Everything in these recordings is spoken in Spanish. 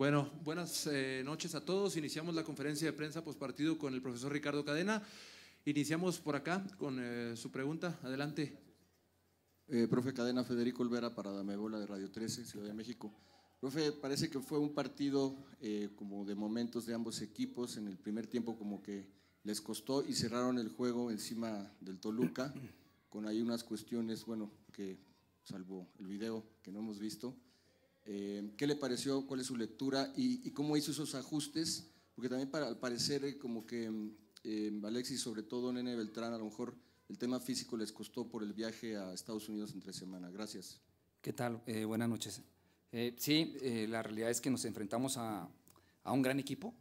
Bueno, buenas eh, noches a todos. Iniciamos la conferencia de prensa postpartido con el profesor Ricardo Cadena. Iniciamos por acá con eh, su pregunta. Adelante. Eh, profe Cadena, Federico Olvera para Bola de Radio 13, Ciudad de México. Profe, parece que fue un partido como de momentos de ambos equipos. En el primer tiempo como que les costó y cerraron el juego encima del Toluca con ahí unas cuestiones, bueno, que salvo el video que no hemos visto, eh, ¿Qué le pareció? ¿Cuál es su lectura? ¿Y, cómo hizo esos ajustes? Porque también para, al parecer eh, como que eh, Alexis, sobre todo Nene Beltrán, a lo mejor el tema físico les costó por el viaje a Estados Unidos entre semana. Gracias. ¿Qué tal? Eh, buenas noches. sí, la realidad es que nos enfrentamos a, a, un gran equipo,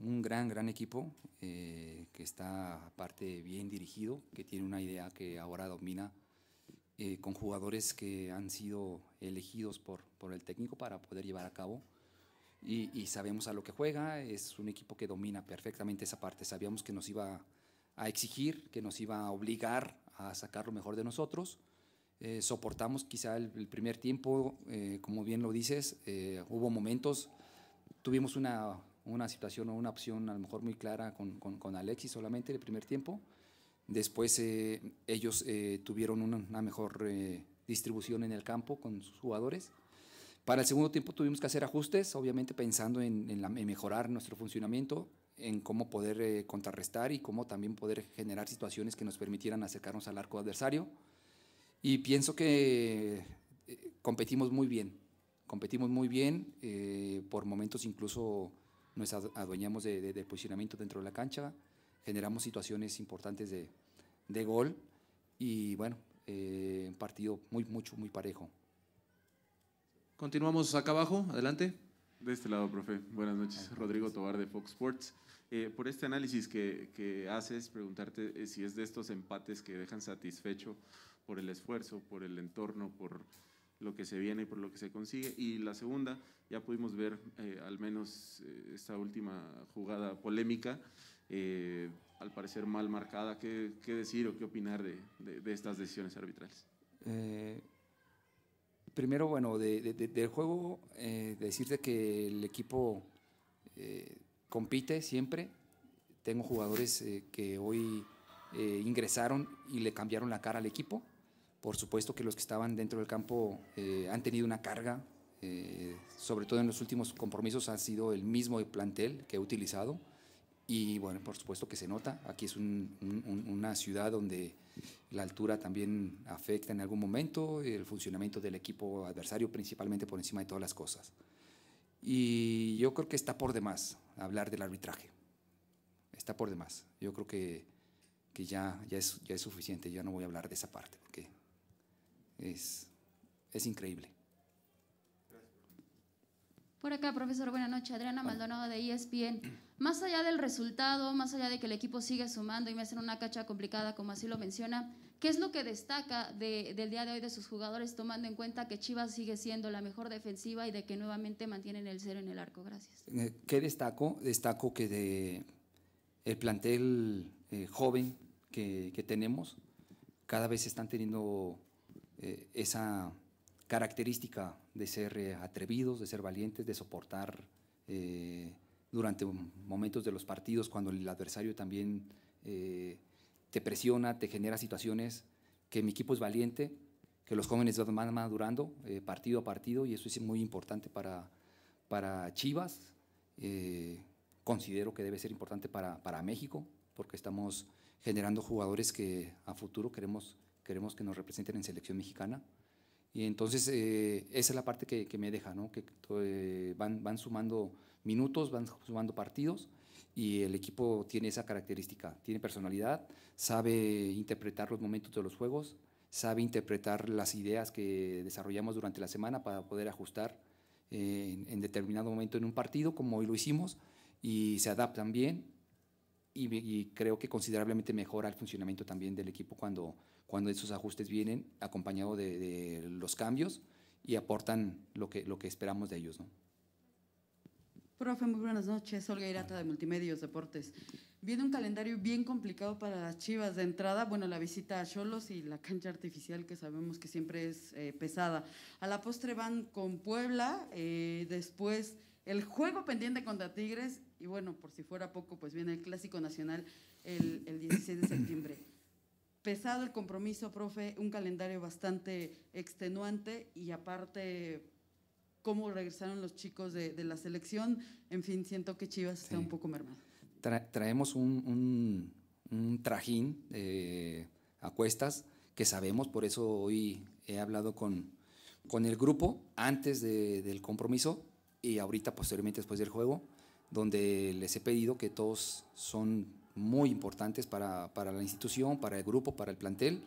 un gran, gran equipo que está aparte bien dirigido, que tiene una idea que ahora domina eh, con jugadores que han sido elegidos por, por el técnico para poder llevar a cabo. Y, sabemos a lo que juega, es un equipo que domina perfectamente esa parte. Sabíamos que nos iba a exigir, que nos iba a obligar a sacar lo mejor de nosotros. Eh, soportamos quizá el, primer tiempo, eh, como bien lo dices, hubo momentos, tuvimos una, una situación o una opción a lo mejor muy clara con, con, Alexis solamente el primer tiempo Después eh, ellos eh, tuvieron una, mejor eh, distribución en el campo con sus jugadores. Para el segundo tiempo tuvimos que hacer ajustes, obviamente pensando en, mejorar nuestro funcionamiento, en cómo poder contrarrestar y cómo también poder generar situaciones que nos permitieran acercarnos al arco adversario. Y pienso que competimos muy bien, competimos muy bien, por momentos incluso nos adueñamos del de posicionamiento dentro de la cancha generamos situaciones importantes de, de gol y bueno, eh, un partido muy, mucho, muy parejo. Continuamos acá abajo, adelante. De este lado, profe. Buenas noches. Ah, Rodrigo Tobar de Fox Sports. Eh, por este análisis que, que, haces, preguntarte eh, si es de estos empates que dejan satisfecho por el esfuerzo, por el entorno, por lo que se viene y por lo que se consigue. Y la segunda, ya pudimos ver al menos esta última jugada polémica eh, al parecer mal marcada. ¿Qué, decir o qué opinar de, estas decisiones arbitrales? Eh, primero, bueno, del juego, eh, decirte que el equipo compite siempre. Tengo jugadores que hoy ingresaron y le cambiaron la cara al equipo. Por supuesto que los que estaban dentro del campo han tenido una carga, sobre todo en los últimos compromisos ha sido el mismo plantel que he utilizado y bueno, por supuesto que se nota, aquí es una ciudad donde la altura también afecta en algún momento el funcionamiento del equipo adversario, principalmente por encima de todas las cosas. Y yo creo que está por demás hablar del arbitraje. Está por demás. Yo creo que, ya, ya, es, ya es suficiente, ya no voy a hablar de esa parte, porque es increíble. Por acá, profesor, buenas noches. Adriana Maldonado de ESPN. Más allá del resultado, más allá de que el equipo sigue sumando y me hacen una cacha complicada, como así lo menciona, ¿qué es lo que destaca del día de hoy de sus jugadores, tomando en cuenta que Chivas sigue siendo la mejor defensiva y de que nuevamente mantienen el cero en el arco? Gracias. Eh, ¿Qué destaco? Destaco que de el plantel eh, joven que, tenemos, cada vez están teniendo eh, esa característica de ser eh, atrevidos, de ser valientes, de soportar eh, durante momentos de los partidos cuando el adversario también eh, te presiona, te genera situaciones, que mi equipo es valiente, que los jóvenes van madurando partido a partido y eso es muy importante para, para Chivas. considero que debe ser importante para, para México porque estamos generando jugadores que a futuro queremos, queremos que nos representen en selección mexicana. Y entonces eh, esa es la parte que, me deja, ¿no? que eh, van, sumando minutos, van sumando partidos y el equipo tiene esa característica, tiene personalidad, sabe interpretar los momentos de los juegos, sabe interpretar las ideas que desarrollamos durante la semana para poder ajustar eh, en, en determinado momento en un partido, como hoy lo hicimos, y se adaptan bien y, creo que considerablemente mejora el funcionamiento también del equipo cuando, cuando esos ajustes vienen acompañados de, los cambios y aportan lo que, lo que esperamos de ellos. ¿no? Profe, muy buenas noches. Olga Irata de Multimedios Deportes. Viene un calendario bien complicado para las Chivas. De entrada, bueno, la visita a Cholos y la cancha artificial que sabemos que siempre es eh, pesada. A la postre van con Puebla, eh, después el juego pendiente contra Tigres y bueno, por si fuera poco, pues viene el Clásico Nacional el, 16 de septiembre. Pesado el compromiso, profe, un calendario bastante extenuante y aparte cómo regresaron los chicos de, la selección, en fin, siento que Chivas está un poco mermado. traemos un, trajín eh, a cuestas que sabemos, por eso hoy he hablado con, con el grupo antes del compromiso y ahorita posteriormente después del juego, donde les he pedido que todos son muy importantes para, la institución, para el grupo, para el plantel,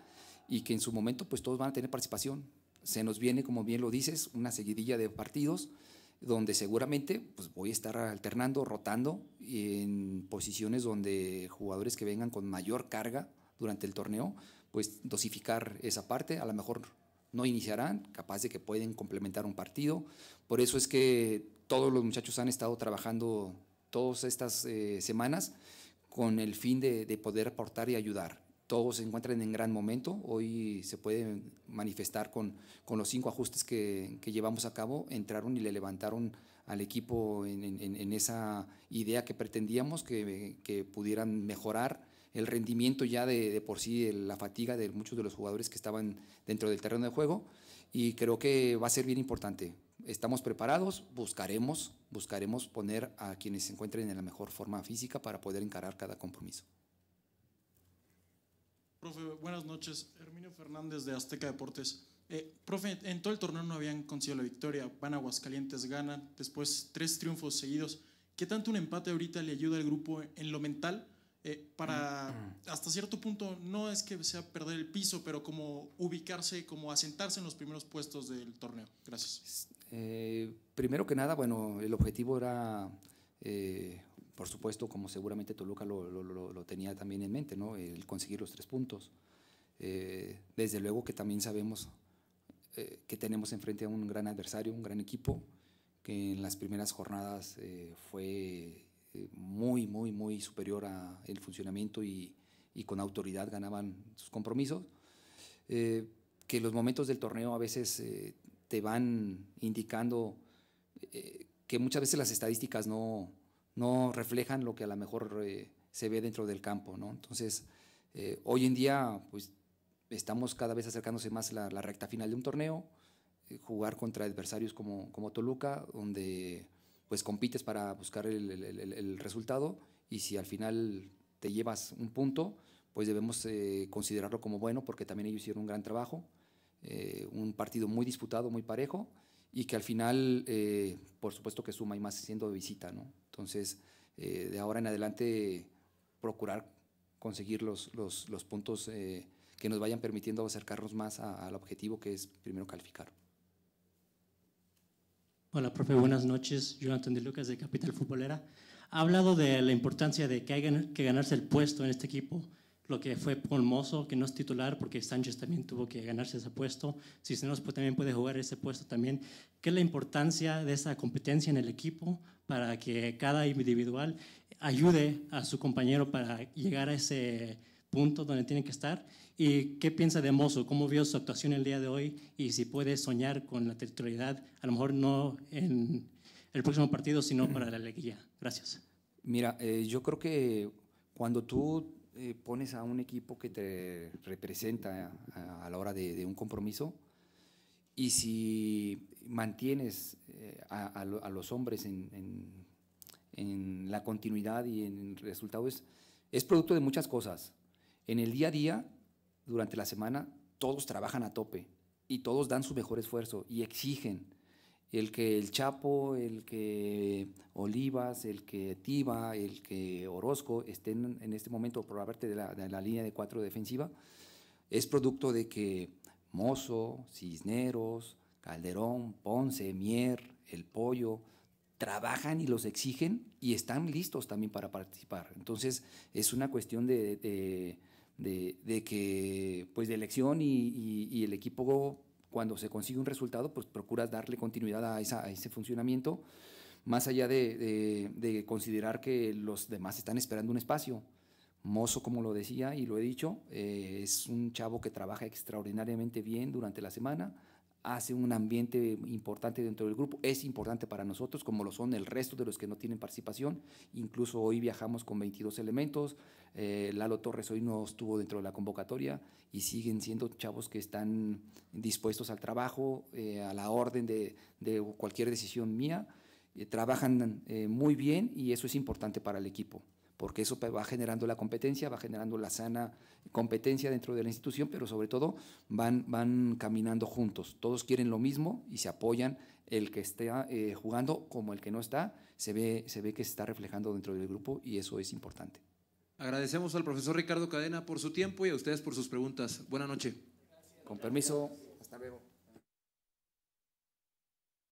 y que en su momento pues todos van a tener participación. Se nos viene, como bien lo dices, una seguidilla de partidos donde seguramente pues, voy a estar alternando, rotando en posiciones donde jugadores que vengan con mayor carga durante el torneo, pues dosificar esa parte, a lo mejor no iniciarán, capaz de que pueden complementar un partido. Por eso es que todos los muchachos han estado trabajando todas estas eh, semanas con el fin de, poder aportar y ayudar. Todos se encuentran en gran momento, hoy se puede manifestar con, los cinco ajustes que, llevamos a cabo, entraron y le levantaron al equipo en, esa idea que pretendíamos, que, que pudieran mejorar el rendimiento ya de, por sí, la fatiga de muchos de los jugadores que estaban dentro del terreno de juego y creo que va a ser bien importante. Estamos preparados, buscaremos, buscaremos poner a quienes se encuentren en la mejor forma física para poder encarar cada compromiso. Profe, buenas noches. Herminio Fernández de Azteca Deportes. Eh, profe, en todo el torneo no habían conseguido la victoria. Van a Aguascalientes, ganan, después tres triunfos seguidos. ¿Qué tanto un empate ahorita le ayuda al grupo en lo mental eh, para hasta cierto punto no es que sea perder el piso, pero como ubicarse, como asentarse en los primeros puestos del torneo. Gracias. Eh, primero que nada, bueno, el objetivo era, eh, por supuesto, como seguramente Toluca lo, lo, tenía también en mente, ¿no? El conseguir los tres puntos. desde luego que también sabemos que tenemos enfrente a un gran adversario, un gran equipo, que en las primeras jornadas fue eh, muy, muy, muy superior al funcionamiento y, con autoridad ganaban sus compromisos. Eh, que los momentos del torneo a veces eh, te van indicando que muchas veces las estadísticas no, no reflejan lo que a lo mejor se ve dentro del campo. ¿no? Entonces, hoy en día pues, estamos cada vez acercándose más la, la recta final de un torneo, jugar contra adversarios como, como Toluca, donde pues compites para buscar el, resultado y si al final te llevas un punto, pues debemos eh, considerarlo como bueno porque también ellos hicieron un gran trabajo, eh, un partido muy disputado, muy parejo y que al final, eh, por supuesto que suma y más siendo de visita, Entonces, de ahora en adelante, procurar conseguir los puntos que nos vayan permitiendo acercarnos más al objetivo que es primero calificar. Hola, profe, buenas noches. Jonathan de Lucas de Capital Futbolera. Ha hablado de la importancia de que hay que ganarse el puesto en este equipo. Lo que fue Mozo, que no es titular porque Sánchez también tuvo que ganarse ese puesto. Cisneros pues, también puede jugar ese puesto también. ¿Qué es la importancia de esa competencia en el equipo para que cada individual ayude a su compañero para llegar a ese punto donde tiene que estar? ¿Y qué piensa de Mozo? ¿Cómo vio su actuación el día de hoy? Y si puede soñar con la territorialidad, a lo mejor no en el próximo partido, sino para la liguilla. Gracias. Mira, eh, yo creo que cuando tú eh, pones a un equipo que te representa a, la hora de, un compromiso, y si mantienes eh, a, los hombres en, en, la continuidad y en resultados, es producto de muchas cosas. En el día a día durante la semana todos trabajan a tope y todos dan su mejor esfuerzo y exigen. El que el Chapo, el que Olivas, el que Tiba, el que Orozco estén en este momento probablemente de la, de la línea de cuatro defensiva, es producto de que Mozo, Cisneros, Calderón, Ponce, Mier, El Pollo, trabajan y los exigen y están listos también para participar. Entonces es una cuestión de de, que, pues de elección y, el equipo, cuando se consigue un resultado, pues procuras darle continuidad a, ese funcionamiento, más allá de, considerar que los demás están esperando un espacio. Mozo, como lo decía y lo he dicho, eh, es un chavo que trabaja extraordinariamente bien durante la semana, hace un ambiente importante dentro del grupo, es importante para nosotros, como lo son el resto de los que no tienen participación. Incluso hoy viajamos con 22 elementos, eh, Lalo Torres hoy no estuvo dentro de la convocatoria y siguen siendo chavos que están dispuestos al trabajo, eh, a la orden de, cualquier decisión mía, eh, trabajan muy bien y eso es importante para el equipo porque eso va generando la competencia, va generando la sana competencia dentro de la institución, pero sobre todo van, van caminando juntos. Todos quieren lo mismo y se apoyan. El que esté eh, jugando como el que no está, se ve, se ve que se está reflejando dentro del grupo y eso es importante. Agradecemos al profesor Ricardo Cadena por su tiempo y a ustedes por sus preguntas. Buenas noches. Con permiso, hasta luego.